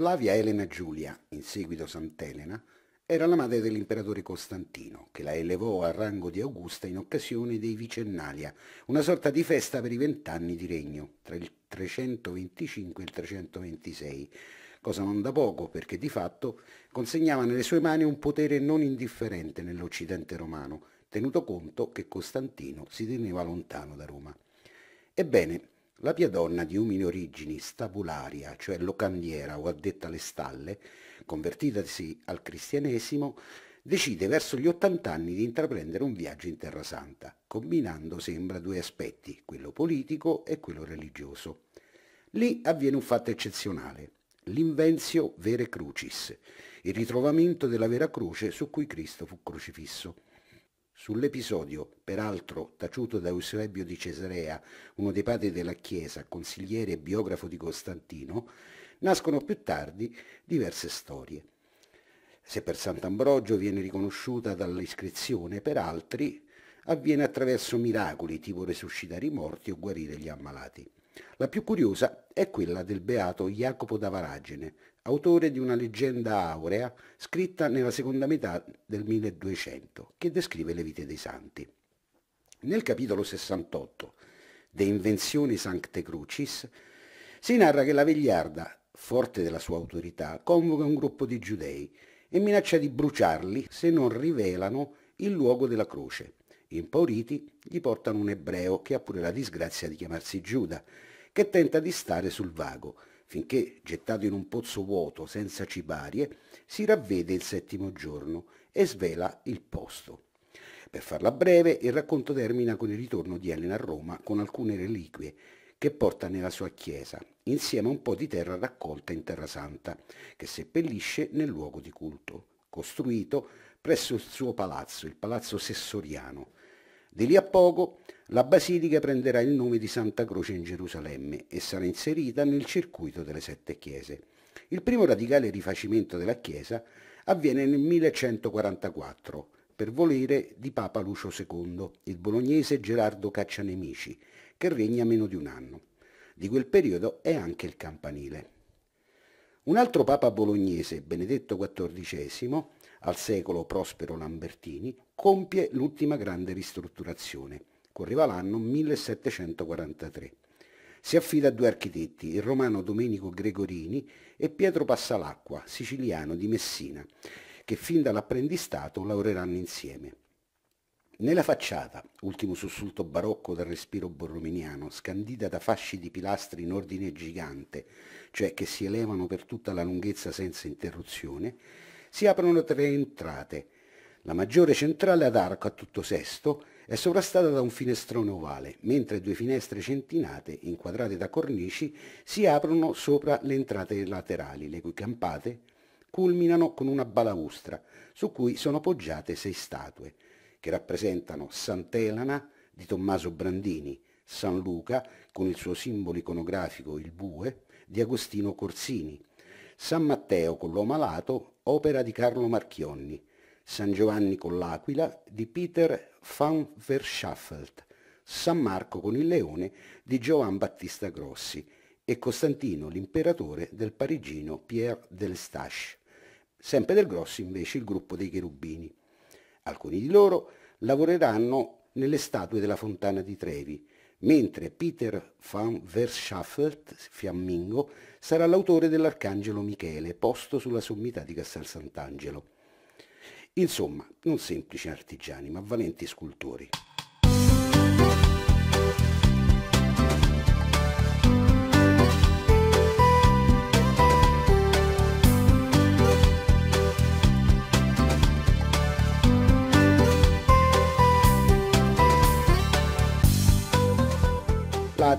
Flavia Elena Giulia, in seguito Sant'Elena, era la madre dell'imperatore Costantino, che la elevò al rango di Augusta in occasione dei Vicennalia, una sorta di festa per i vent'anni di regno, tra il 325 e il 326, cosa non da poco perché di fatto consegnava nelle sue mani un potere non indifferente nell'Occidente romano, tenuto conto che Costantino si teneva lontano da Roma. Ebbene, la Piadonna di umili origini, stabularia, cioè locandiera o addetta alle stalle, convertitasi al cristianesimo, decide verso gli 80 anni di intraprendere un viaggio in Terra Santa, combinando, sembra, due aspetti, quello politico e quello religioso. Lì avviene un fatto eccezionale, l'invenzio vere crucis, il ritrovamento della vera croce su cui Cristo fu crocifisso. Sull'episodio, peraltro taciuto da Eusebio di Cesarea, uno dei padri della Chiesa, consigliere e biografo di Costantino, nascono più tardi diverse storie. Se per Sant'Ambrogio viene riconosciuta dall'iscrizione, per altri avviene attraverso miracoli tipo resuscitare i morti o guarire gli ammalati. La più curiosa è quella del beato Jacopo da Varagine, autore di una leggenda aurea scritta nella seconda metà del 1200, che descrive le vite dei santi. Nel capitolo 68 De Invenzioni Sancte Crucis si narra che la vegliarda, forte della sua autorità, convoca un gruppo di giudei e minaccia di bruciarli se non rivelano il luogo della croce. Impauriti gli portano un ebreo che ha pure la disgrazia di chiamarsi Giuda che tenta di stare sul vago, finché, gettato in un pozzo vuoto senza cibarie, si ravvede il settimo giorno e svela il posto. Per farla breve, il racconto termina con il ritorno di Elena a Roma con alcune reliquie che porta nella sua chiesa, insieme a un po' di terra raccolta in Terra Santa, che seppellisce nel luogo di culto, costruito presso il suo palazzo, il Palazzo Sessoriano, di lì a poco la basilica prenderà il nome di Santa Croce in Gerusalemme e sarà inserita nel circuito delle sette chiese. Il primo radicale rifacimento della chiesa avviene nel 1144 per volere di Papa Lucio II, il bolognese Gerardo Caccianemici, che regna meno di un anno. Di quel periodo è anche il campanile. Un altro papa bolognese, Benedetto XIV, al secolo Prospero Lambertini, compie l'ultima grande ristrutturazione. Correva l'anno 1743. Si affida a due architetti, il romano Domenico Gregorini e Pietro Passalacqua, siciliano di Messina, che fin dall'apprendistato lavoreranno insieme. Nella facciata, ultimo sussulto barocco dal respiro borrominiano, scandita da fasci di pilastri in ordine gigante, cioè che si elevano per tutta la lunghezza senza interruzione, si aprono tre entrate, la maggiore centrale ad arco a tutto sesto è sovrastata da un finestrone ovale, mentre due finestre centinate, inquadrate da cornici, si aprono sopra le entrate laterali, le cui campate culminano con una balaustra, su cui sono poggiate sei statue, che rappresentano Sant'Elana di Tommaso Brandini, San Luca, con il suo simbolo iconografico il bue, di Agostino Corsini, San Matteo con l'uomo alato, opera di Carlo Marchionni, San Giovanni con l'Aquila di Peter van Verschaffelt, San Marco con il Leone di Giovan Battista Grossi e Costantino l'imperatore del parigino Pierre Delstache. Sempre del Grossi invece il gruppo dei cherubini. Alcuni di loro lavoreranno nelle statue della fontana di Trevi, mentre Peter van Verschaffelt, fiammingo, sarà l'autore dell'Arcangelo Michele, posto sulla sommità di Castel Sant'Angelo. Insomma, non semplici artigiani, ma valenti scultori.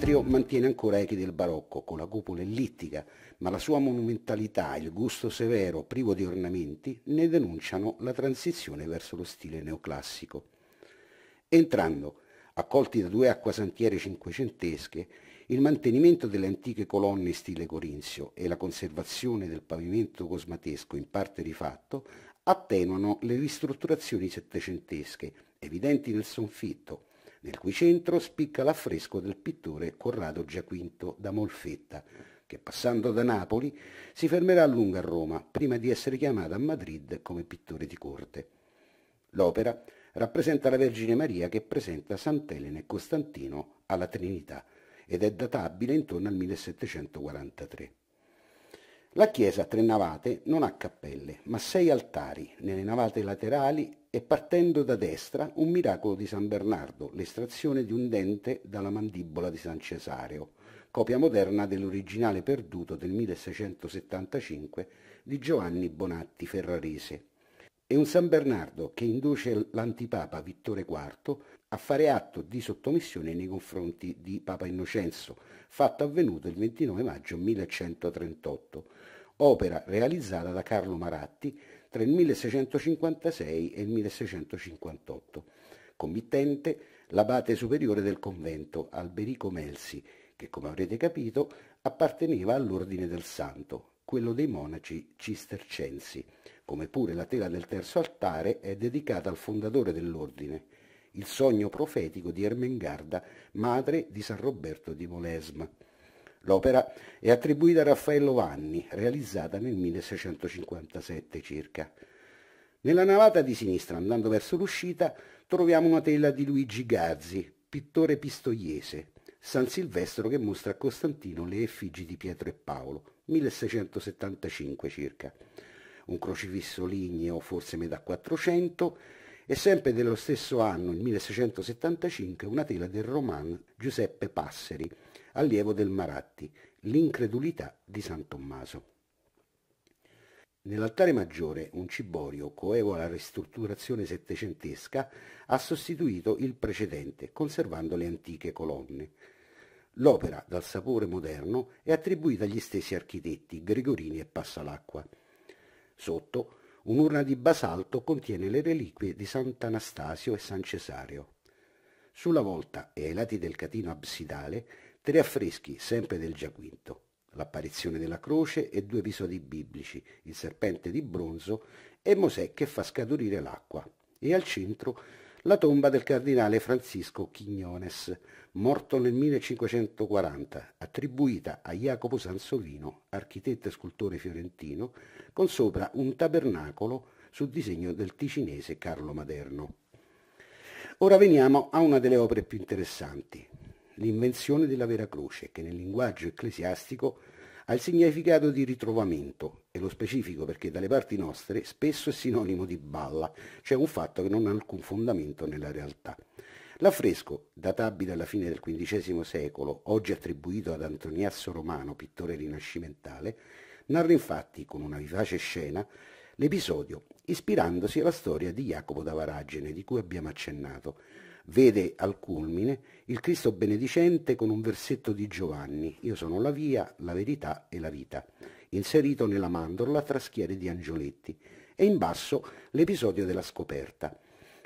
L'atrio mantiene ancora echi del barocco, con la cupola ellittica, ma la sua monumentalità e il gusto severo, privo di ornamenti, ne denunciano la transizione verso lo stile neoclassico. Entrando, accolti da due acquasantiere cinquecentesche, il mantenimento delle antiche colonne in stile corinzio e la conservazione del pavimento cosmatesco in parte rifatto attenuano le ristrutturazioni settecentesche, evidenti nel sonfitto, nel cui centro spicca l'affresco del pittore Corrado Giaquinto da Molfetta, che passando da Napoli si fermerà a lungo a Roma prima di essere chiamato a Madrid come pittore di corte. L'opera rappresenta la Vergine Maria che presenta Sant'Elena e Costantino alla Trinità ed è databile intorno al 1743. La chiesa a tre navate non ha cappelle, ma sei altari nelle navate laterali e partendo da destra un miracolo di San Bernardo, l'estrazione di un dente dalla mandibola di San Cesareo, copia moderna dell'originale perduto del 1675 di Giovanni Bonatti Ferrarese. È un San Bernardo che induce l'antipapa Vittore IV a fare atto di sottomissione nei confronti di Papa Innocenzo, fatto avvenuto il 29 maggio 1138, opera realizzata da Carlo Maratti tra il 1656 e il 1658. Committente l'abate superiore del convento, Alberico Melsi, che come avrete capito apparteneva all'ordine del santo, quello dei monaci cistercensi, come pure la tela del terzo altare è dedicata al fondatore dell'ordine, il sogno profetico di Ermengarda, madre di San Roberto di Molesma. L'opera è attribuita a Raffaello Vanni, realizzata nel 1657 circa. Nella navata di sinistra, andando verso l'uscita, troviamo una tela di Luigi Gazzi, pittore pistoiese, San Silvestro che mostra a Costantino le effigi di Pietro e Paolo, 1675 circa. Un crocifisso ligneo, forse metà 400, e sempre dello stesso anno, il 1675, una tela del roman Giuseppe Passeri, allievo del Maratti, l'incredulità di San Tommaso. Nell'altare maggiore un ciborio, coevo alla ristrutturazione settecentesca, ha sostituito il precedente, conservando le antiche colonne. L'opera, dal sapore moderno, è attribuita agli stessi architetti Gregorini e Passalacqua. Sotto, un'urna di basalto contiene le reliquie di Sant'Anastasio e San Cesario. Sulla volta e ai lati del catino absidale Tre affreschi, sempre del Giaquinto, l'apparizione della croce e due episodi biblici, il serpente di bronzo e Mosè che fa scaturire l'acqua. E al centro la tomba del cardinale Francisco Chignones, morto nel 1540, attribuita a Jacopo Sansovino, architetto e scultore fiorentino, con sopra un tabernacolo sul disegno del ticinese Carlo Maderno. Ora veniamo a una delle opere più interessanti, l'invenzione della vera croce, che nel linguaggio ecclesiastico ha il significato di ritrovamento, e lo specifico perché dalle parti nostre spesso è sinonimo di balla, cioè un fatto che non ha alcun fondamento nella realtà. L'affresco, databile alla fine del XV secolo, oggi attribuito ad Antoniasso Romano, pittore rinascimentale, narra infatti, con una vivace scena, l'episodio, ispirandosi alla storia di Jacopo da Varagine, di cui abbiamo accennato, vede al culmine il Cristo benedicente con un versetto di Giovanni, Io sono la via, la verità e la vita, inserito nella mandorla tra schiere di angioletti, e in basso l'episodio della scoperta.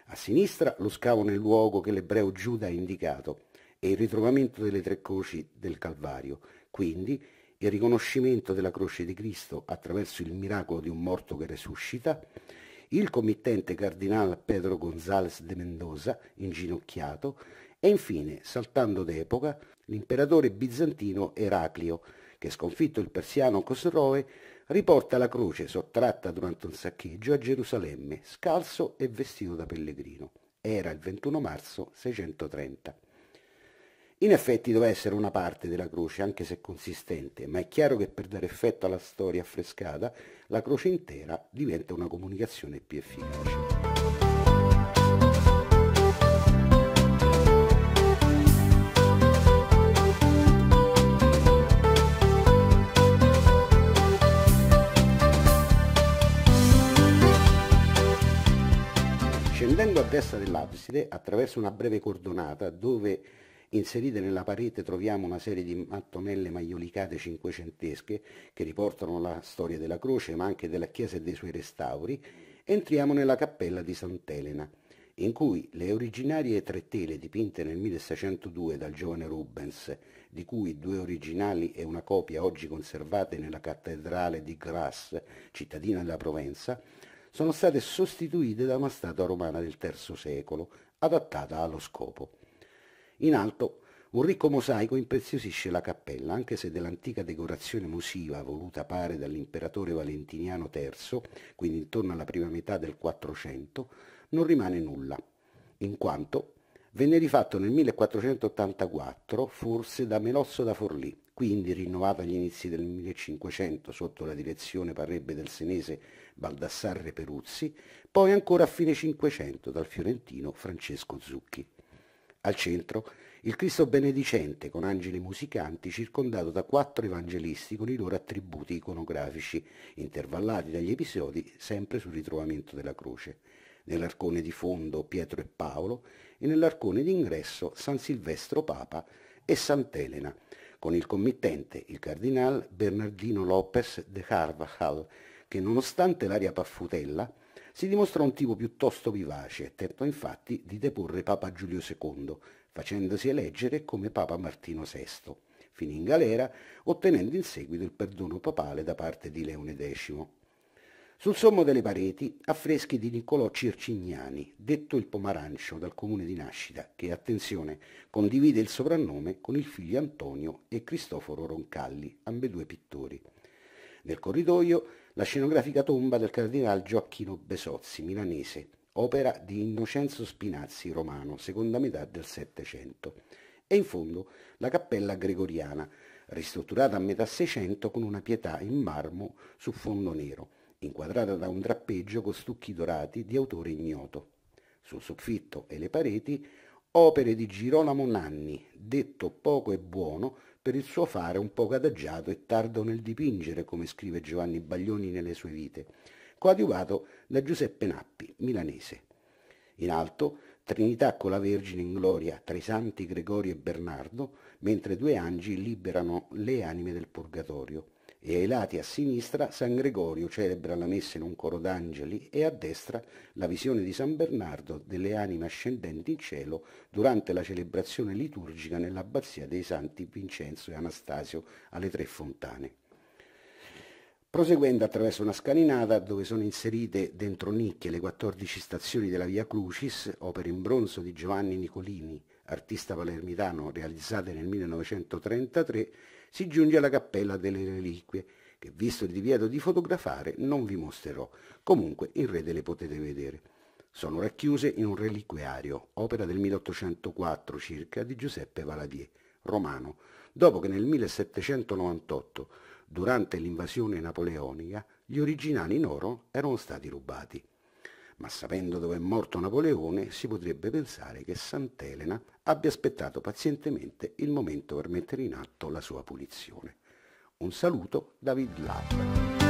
A sinistra lo scavo nel luogo che l'ebreo Giuda ha indicato e il ritrovamento delle tre croci del Calvario, quindi il riconoscimento della croce di Cristo attraverso il miracolo di un morto che resuscita il committente cardinale Pedro González de Mendoza, inginocchiato, e infine, saltando d'epoca, l'imperatore bizantino Eraclio, che sconfitto il persiano Cosroe, riporta la croce sottratta durante un saccheggio a Gerusalemme, scalzo e vestito da pellegrino. Era il 21 marzo 630. In effetti doveva essere una parte della croce, anche se consistente, ma è chiaro che per dare effetto alla storia affrescata, la croce intera diventa una comunicazione più efficace. Scendendo a destra dell'abside, attraverso una breve cordonata dove Inserite nella parete troviamo una serie di mattonelle maiolicate cinquecentesche che riportano la storia della croce ma anche della chiesa e dei suoi restauri. Entriamo nella cappella di Sant'Elena, in cui le originarie tre tele dipinte nel 1602 dal giovane Rubens, di cui due originali e una copia oggi conservate nella cattedrale di Grasse, cittadina della Provenza, sono state sostituite da una statua romana del III secolo, adattata allo scopo. In alto un ricco mosaico impreziosisce la cappella, anche se dell'antica decorazione musiva voluta pare dall'imperatore Valentiniano III, quindi intorno alla prima metà del 400, non rimane nulla, in quanto venne rifatto nel 1484, forse da Melosso da Forlì, quindi rinnovato agli inizi del 1500 sotto la direzione parrebbe del senese Baldassarre Peruzzi, poi ancora a fine 500 dal fiorentino Francesco Zucchi. Al centro il Cristo benedicente con angeli musicanti circondato da quattro evangelisti con i loro attributi iconografici, intervallati dagli episodi sempre sul ritrovamento della croce. Nell'arcone di fondo Pietro e Paolo e nell'arcone d'ingresso San Silvestro Papa e Sant'Elena, con il committente il cardinal Bernardino Lopez de Carvajal, che nonostante l'aria paffutella si dimostrò un tipo piuttosto vivace, tentò infatti di deporre Papa Giulio II, facendosi eleggere come Papa Martino VI. Finì in galera, ottenendo in seguito il perdono papale da parte di Leone X. Sul sommo delle pareti affreschi di Niccolò Circignani, detto il Pomarancio dal comune di nascita, che, attenzione, condivide il soprannome con il figlio Antonio e Cristoforo Roncalli, ambedue pittori. Nel corridoio la scenografica tomba del cardinal Gioacchino Besozzi, milanese, opera di Innocenzo Spinazzi, romano, seconda metà del Settecento, e in fondo la cappella gregoriana, ristrutturata a metà Seicento con una pietà in marmo su fondo nero, inquadrata da un drappeggio con stucchi dorati di autore ignoto. Sul soffitto e le pareti opere di Girolamo Nanni, detto poco e buono, per il suo fare un poco adagiato e tardo nel dipingere, come scrive Giovanni Baglioni nelle sue vite, coadiuvato da Giuseppe Nappi, milanese. In alto, Trinità con la Vergine in gloria tra i santi Gregorio e Bernardo, mentre due angeli liberano le anime del purgatorio e ai lati a sinistra San Gregorio celebra la messa in un coro d'angeli e a destra la visione di San Bernardo delle anime ascendenti in cielo durante la celebrazione liturgica nell'abbazia dei santi Vincenzo e Anastasio alle Tre Fontane. Proseguendo attraverso una scalinata dove sono inserite dentro nicchie le 14 stazioni della via Clucis, opere in bronzo di Giovanni Nicolini, artista palermitano realizzate nel 1933, si giunge alla cappella delle reliquie, che visto il divieto di fotografare non vi mostrerò, comunque in rete le potete vedere. Sono racchiuse in un reliquiario, opera del 1804 circa di Giuseppe Valadier, romano, dopo che nel 1798, durante l'invasione napoleonica, gli originali in oro erano stati rubati ma sapendo dove è morto Napoleone si potrebbe pensare che Sant'Elena abbia aspettato pazientemente il momento per mettere in atto la sua punizione. Un saluto da Vid